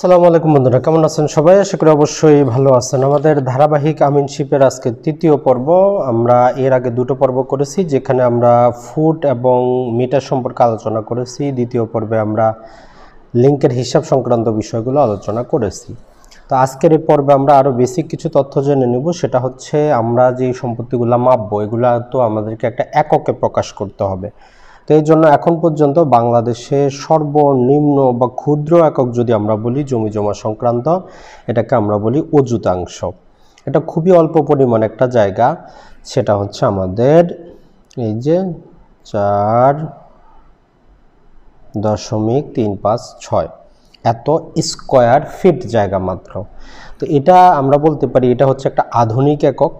সালামু আলাইকুম বন্ধুরা কেমন আছেন সবাই আশা করি অবশ্যই ভালো আছেন আমাদের ধারাবাহিক আমিনশিপের আজকে তৃতীয় পর্ব আমরা এর আগে দুটো পর্ব করেছি যেখানে আমরা ফুড এবং মিটার সম্পর্কে আলোচনা করেছি দ্বিতীয় পর্বে আমরা লিঙ্কের হিসাব সংক্রান্ত বিষয়গুলো আলোচনা করেছি তো আজকের এই পর্বে আমরা আরও বেসিক কিছু তথ্য জেনে নেব সেটা হচ্ছে আমরা যে সম্পত্তিগুলো মাপবো এগুলো তো আমাদেরকে একটা এককে প্রকাশ করতে হবে এই জন্য এখন পর্যন্ত বাংলাদেশে সর্বনিম্ন বা ক্ষুদ্র একক যদি আমরা বলি জমি জমা সংক্রান্ত এটাকে আমরা বলি অযুতাংশ এটা খুবই অল্প পরিমাণ একটা জায়গা সেটা হচ্ছে আমাদের এই যে চার দশমিক তিন পাঁচ ছয় এত স্কোয়ার ফিট জায়গা মাত্র তো এটা আমরা বলতে পারি এটা হচ্ছে একটা আধুনিক একক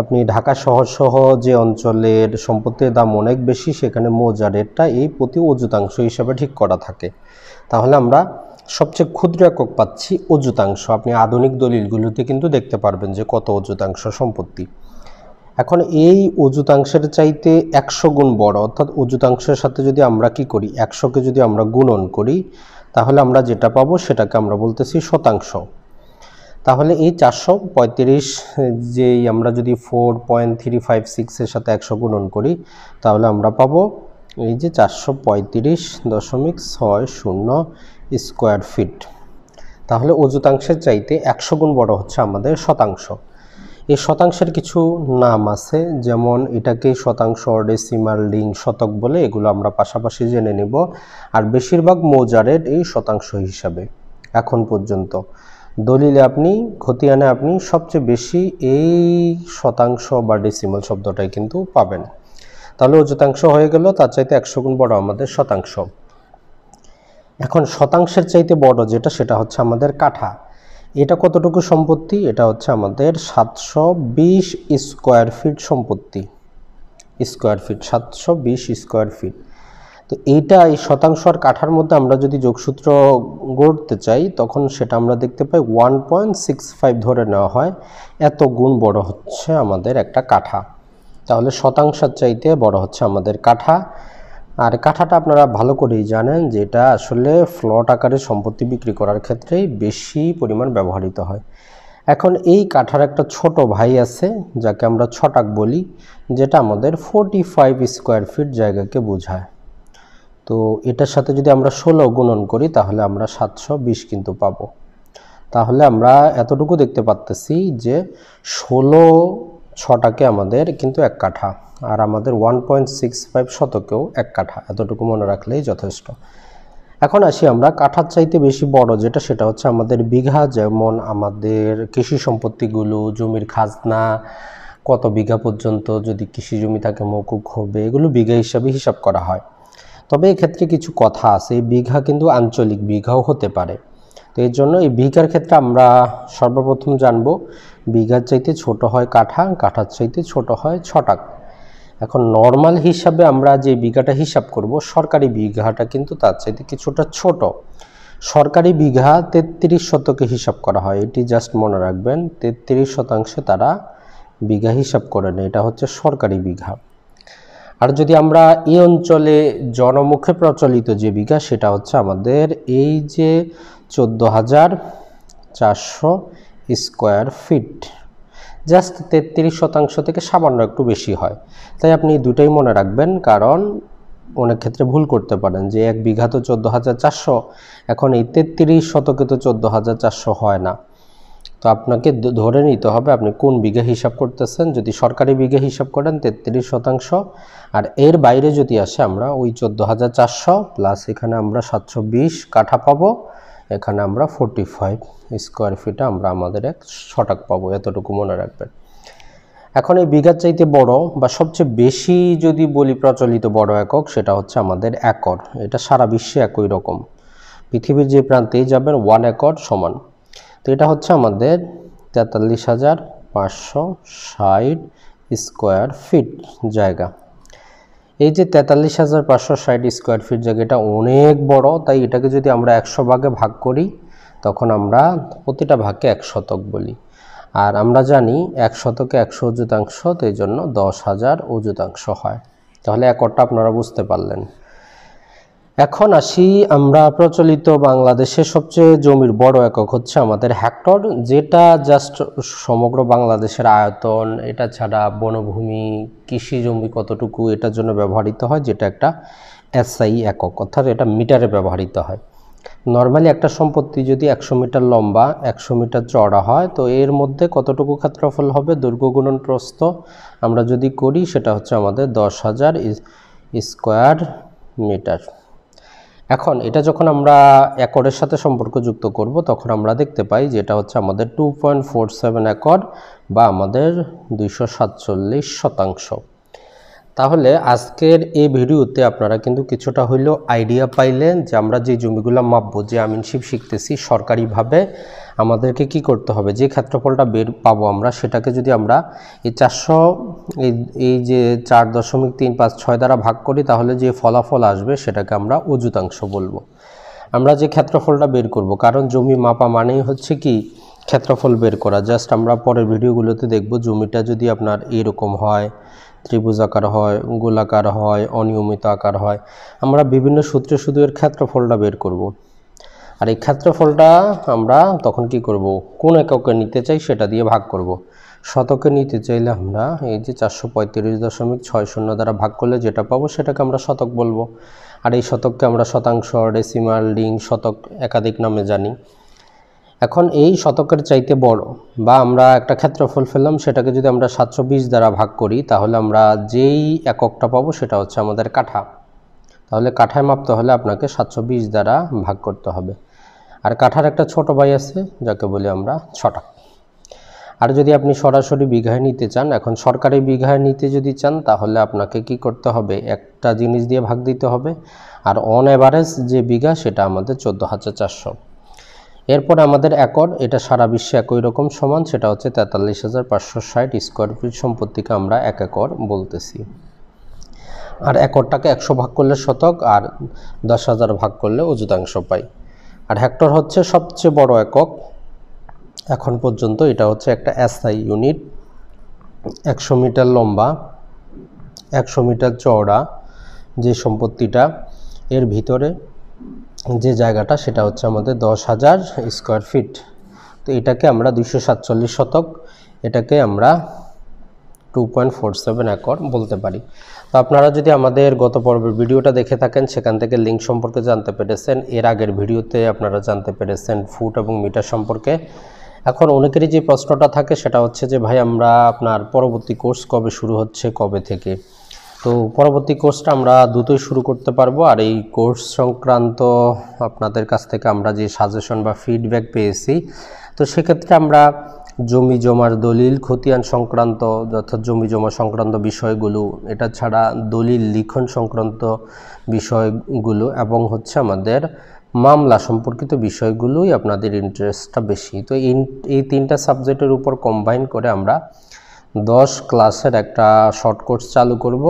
আপনি ঢাকা শহর সহ যে অঞ্চলের সম্পত্তির দাম অনেক বেশি সেখানে মৌজা রেটটা এই প্রতি অযুতাংশ হিসাবে ঠিক করা থাকে তাহলে আমরা সবচেয়ে ক্ষুদ্র একক পাচ্ছি অযুতাংশ আপনি আধুনিক দলিলগুলোতে কিন্তু দেখতে পারবেন যে কত অযুতাংশ সম্পত্তি এখন এই অযুতাংশের চাইতে একশো গুণ বড় অর্থাৎ অযুতাংশের সাথে যদি আমরা কি করি একশোকে যদি আমরা গুণন করি তাহলে আমরা যেটা পাবো সেটাকে আমরা বলতেছি শতাংশ তাহলে এই চারশো পঁয়ত্রিশ যেই আমরা যদি ফোর পয়েন্ট থ্রি ফাইভ সিক্সের সাথে একশো গুণন করি তাহলে আমরা পাবো এই যে চারশো পঁয়ত্রিশ দশমিক ছয় শূন্য স্কোয়ার ফিট তাহলে অযুতাংশের চাইতে একশো গুণ বড় হচ্ছে আমাদের শতাংশ এই শতাংশের কিছু নাম আছে যেমন এটাকে শতাংশ ডেসিমাল লিং শতক বলে এগুলো আমরা পাশাপাশি জেনে নেব আর বেশিরভাগ মোজারের এই শতাংশ হিসাবে এখন পর্যন্ত দলিলে আপনি খতিয়ানে আপনি সবচেয়ে বেশি এই শতাংশ বা ডেসিমাল শব্দটাই কিন্তু পাবেন তাহলে অযুতাংশ হয়ে গেল তার চাইতে একশো গুণ বড় আমাদের শতাংশ এখন শতাংশের চাইতে বড় যেটা সেটা হচ্ছে আমাদের কাঠা এটা কতটুকু সম্পত্তি এটা হচ্ছে আমাদের সাতশো বিশ স্কোয়ার ফিট সম্পত্তি স্কোয়ার ফিট সাতশো বিশ স্কোয়ার ফিট তো এইটা এই শতাংশ আর কাঠার মধ্যে আমরা যদি যোগসূত্র গড়তে চাই তখন সেটা আমরা দেখতে পাই ওয়ান পয়েন্ট সিক্স ফাইভ ধরে নেওয়া হয় এত গুণ বড় হচ্ছে আমাদের একটা কাঠা তাহলে শতাংশের চাইতে বড় হচ্ছে আমাদের কাঠা আর কাঠাটা আপনারা ভালো করেই জানেন যেটা আসলে ফ্লট আকারে সম্পত্তি বিক্রি করার ক্ষেত্রেই বেশি পরিমাণ ব্যবহৃত হয় এখন এই কাঠার একটা ছোট ভাই আছে যাকে আমরা ছটাক বলি যেটা আমাদের ফোর্টি ফাইভ স্কোয়ার ফিট জায়গাকে বোঝায় তো এটার সাথে যদি আমরা ষোলো গুণন করি তাহলে আমরা সাতশো বিশ কিন্তু পাবো তাহলে আমরা এতটুকু দেখতে পাচ্তেছি যে ষোলো ছটাকে আমাদের কিন্তু এক কাঠা আর আমাদের ওয়ান পয়েন্ট সিক্স ফাইভ শতকেও এক কাঠা এতটুকু মনে রাখলেই যথেষ্ট এখন আসি আমরা কাঠার চাইতে বেশি বড় যেটা সেটা হচ্ছে আমাদের বিঘা যেমন আমাদের কৃষি সম্পত্তিগুলো জমির খাজনা কত বিঘা পর্যন্ত যদি কৃষি জমি থাকে মকুক হবে এগুলো বিঘা হিসাবে হিসাব করা হয় তবে এক্ষেত্রে কিছু কথা আছে এই বিঘা কিন্তু আঞ্চলিক বিঘাও হতে পারে তো এর জন্য এই বিঘার ক্ষেত্রে আমরা সর্বপ্রথম জানব বিঘার চাইতে ছোট হয় কাঠা কাঠার চাইতে ছোট হয় ছটাক এখন নর্মাল হিসাবে আমরা যে বিঘাটা হিসাব করব সরকারি বিঘাটা কিন্তু তার চাইতে কিছুটা ছোট সরকারি বিঘা তেত্রিশ শতকে হিসাব করা হয় এটি জাস্ট মনে রাখবেন তেত্রিশ শতাংশে তারা বিঘা হিসাব করেন এটা হচ্ছে সরকারি বিঘা আর যদি আমরা এই অঞ্চলে জনমুখে প্রচলিত জীবিকা সেটা হচ্ছে আমাদের এই যে চোদ্দ হাজার চারশো স্কোয়ার ফিট জাস্ট তেত্রিশ শতাংশ থেকে সামান্য একটু বেশি হয় তাই আপনি দুটাই মনে রাখবেন কারণ অনেক ক্ষেত্রে ভুল করতে পারেন যে এক বিঘা তো চোদ্দো হাজার চারশো এখন এই তেত্রিশ শতকে তো চোদ্দো হাজার চারশো হয় না তো আপনাকে ধরে নিতে হবে আপনি কোন বিঘা হিসাব করতেছেন যদি সরকারি বিঘা হিসাব করেন তেত্রিশ শতাংশ আর এর বাইরে যদি আসে আমরা ওই চোদ্দো হাজার চারশো প্লাস এখানে আমরা সাতশো বিশ কাঠা পাবো এখানে আমরা ফোরটি ফাইভ স্কোয়ার ফিটে আমরা আমাদের এক শটাক পাবো এতটুকু মনে রাখবেন এখন এই বিঘার চাইতে বড় বা সবচেয়ে বেশি যদি বলি প্রচলিত বড় একক সেটা হচ্ছে আমাদের একর এটা সারা বিশ্বে একই রকম পৃথিবীর যে প্রান্তেই যাবেন ওয়ান একর সমান তো এটা হচ্ছে আমাদের তেতাল্লিশ হাজার পাঁচশো ষাট স্কোয়ার ফিট জায়গা এই যে তেতাল্লিশ হাজার পাঁচশো ষাট স্কোয়ার ফিট জায়গা এটা অনেক বড় তাই এটাকে যদি আমরা একশো ভাগে ভাগ করি তখন আমরা প্রতিটা ভাগকে এক শতক বলি আর আমরা জানি এক শতকে একশো অযুতাংশ তো এই জন্য দশ হাজার অযুতাংশ হয় তাহলে এক আপনারা বুঝতে পারলেন এখন আসি আমরা প্রচলিত বাংলাদেশে সবচেয়ে জমির বড় একক হচ্ছে আমাদের হেক্টর যেটা জাস্ট সমগ্র বাংলাদেশের আয়তন এটা ছাড়া বনভূমি কৃষি জমি কতটুকু এটার জন্য ব্যবহৃত হয় যেটা একটা এসআই একক অর্থাৎ এটা মিটারে ব্যবহৃত হয় নর্মালি একটা সম্পত্তি যদি একশো মিটার লম্বা একশো মিটার চড়া হয় তো এর মধ্যে কতটুকু ক্ষেত্রফল হবে দুর্গগুণন প্রস্থ আমরা যদি করি সেটা হচ্ছে আমাদের দশ হাজার স্কোয়ার মিটার এখন এটা যখন আমরা অ্যাকর্ডের সাথে সম্পর্ক যুক্ত করব তখন আমরা দেখতে পাই যে এটা হচ্ছে আমাদের টু পয়েন্ট ফোর সেভেন বা আমাদের দুইশো সাতচল্লিশ শতাংশ তাহলে আজকের এই ভিডিওতে আপনারা কিন্তু কিছুটা হইলেও আইডিয়া পাইলেন যে আমরা যে জমিগুলো মাপবো যে আমিনশিপ শিখতেছি সরকারিভাবে আমাদেরকে কি করতে হবে যে ক্ষেত্রফলটা বের পাবো আমরা সেটাকে যদি আমরা এই চারশো এই যে চার দশমিক তিন পাঁচ ছয় দ্বারা ভাগ করি তাহলে যে ফলাফল আসবে সেটাকে আমরা অযুতাংশ বলবো আমরা যে ক্ষেত্রফলটা বের করব কারণ জমি মাপা মানেই হচ্ছে কি ক্ষেত্রফল বের করা জাস্ট আমরা পরের ভিডিওগুলোতে দেখব জমিটা যদি আপনার এরকম হয় ত্রিভুজ আকার হয় গোলাকার হয় অনিয়মিত আকার হয় আমরা বিভিন্ন সূত্রে শুধু এর ক্ষেত্রফলটা বের করব। আর এই ক্ষেত্রফলটা আমরা তখন কি করব কোন এককে নিতে চাই সেটা দিয়ে ভাগ করব। শতকে নিতে চাইলে আমরা এই যে চারশো পঁয়ত্রিশ দশমিক ছয় শূন্য দ্বারা ভাগ করলে যেটা পাবো সেটাকে আমরা শতক বলবো আর এই শতককে আমরা শতাংশ ডেসিমাল ডিং শতক একাধিক নামে জানি এখন এই শতকের চাইতে বড় বা আমরা একটা ক্ষেত্রফল ফেললাম সেটাকে যদি আমরা সাতশো দ্বারা ভাগ করি তাহলে আমরা যেই এককটা পাবো সেটা হচ্ছে আমাদের কাঠা তাহলে কাঠায় মাপতে হলে আপনাকে সাতশো দ্বারা ভাগ করতে হবে আর কাঠার একটা ছোট ভাই আছে যাকে বলি আমরা ছটা আর যদি আপনি সরাসরি বিঘায় নিতে চান এখন সরকারি বিঘায় নিতে যদি চান তাহলে আপনাকে কি করতে হবে একটা জিনিস দিয়ে ভাগ দিতে হবে আর অন অ্যাভারেজ যে বিঘা সেটা আমাদের চোদ্দো হাজার চারশো এরপর আমাদের একর এটা সারা বিশ্বে একই রকম সমান সেটা হচ্ছে তেতাল্লিশ হাজার পাঁচশো ষাট স্কোয়ার ফিট সম্পত্তিকে আমরা এক একর বলতেছি আর একরটাকে একশো ভাগ করলে শতক আর দশ হাজার ভাগ করলে অযুতাংশ পাই আর হেক্টর হচ্ছে সবচেয়ে বড় একক এখন পর্যন্ত এটা হচ্ছে একটা এসআই ইউনিট একশো মিটার লম্বা একশো মিটার চওড়া যে সম্পত্তিটা এর ভিতরে যে জায়গাটা সেটা হচ্ছে আমাদের দশ হাজার স্কোয়ার ফিট তো এটাকে আমরা দুশো সাতচল্লিশ শতক এটাকে আমরা two point four seven acre বলতে পারি তো আপনারা যদি আমাদের গত পর্বের ভিডিওটা দেখে থাকেন সেখান থেকে লিঙ্ক সম্পর্কে জানতে পেরেছেন এর আগের ভিডিওতে আপনারা জানতে পেরেছেন ফুট এবং মিটার সম্পর্কে এখন অনেকেরই যে প্রশ্নটা থাকে সেটা হচ্ছে যে ভাই আমরা আপনার পরবর্তী কোর্স কবে শুরু হচ্ছে কবে থেকে তো পরবর্তী কোর্সটা আমরা দ্রুতই শুরু করতে পারবো আর এই কোর্স সংক্রান্ত আপনাদের কাছ থেকে আমরা যে সাজেশন বা ফিডব্যাক পেয়েছি তো সেক্ষেত্রে আমরা জমি জমার দলিল খতিয়ান সংক্রান্ত অর্থাৎ জমি জমা সংক্রান্ত বিষয়গুলো এটা ছাড়া দলিল লিখন সংক্রান্ত বিষয়গুলো এবং হচ্ছে আমাদের মামলা সম্পর্কিত বিষয়গুলোই আপনাদের ইন্টারেস্টটা বেশি তো এই তিনটা সাবজেক্টের উপর কম্বাইন করে আমরা দশ ক্লাসের একটা শর্ট কোর্স চালু করব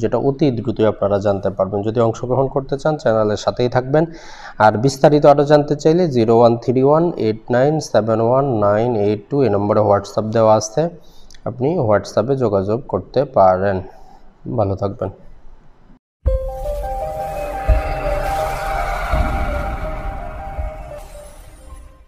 যেটা অতি দ্রুতই আপনারা জানতে পারবেন যদি অংশগ্রহণ করতে চান চ্যানেলের সাথেই থাকবেন আর বিস্তারিত আরও জানতে চাইলে zero one three one eight nine seven one nine eight two এ নম্বরে হোয়াটসঅ্যাপ দেওয়া আসতে আপনি হোয়াটসঅ্যাপে যোগাযোগ করতে পারেন ভালো থাকবেন